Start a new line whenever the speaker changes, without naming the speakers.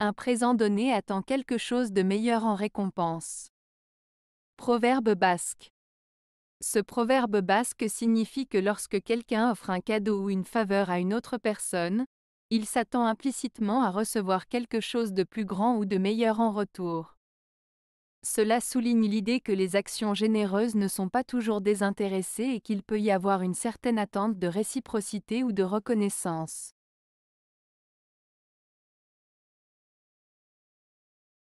Un présent donné attend quelque chose de meilleur en récompense. Proverbe basque. Ce proverbe basque signifie que lorsque quelqu'un offre un cadeau ou une faveur à une autre personne, il s'attend implicitement à recevoir quelque chose de plus grand ou de meilleur en retour. Cela souligne l'idée que les actions généreuses ne sont pas toujours désintéressées et qu'il peut y avoir une certaine attente de réciprocité ou de reconnaissance.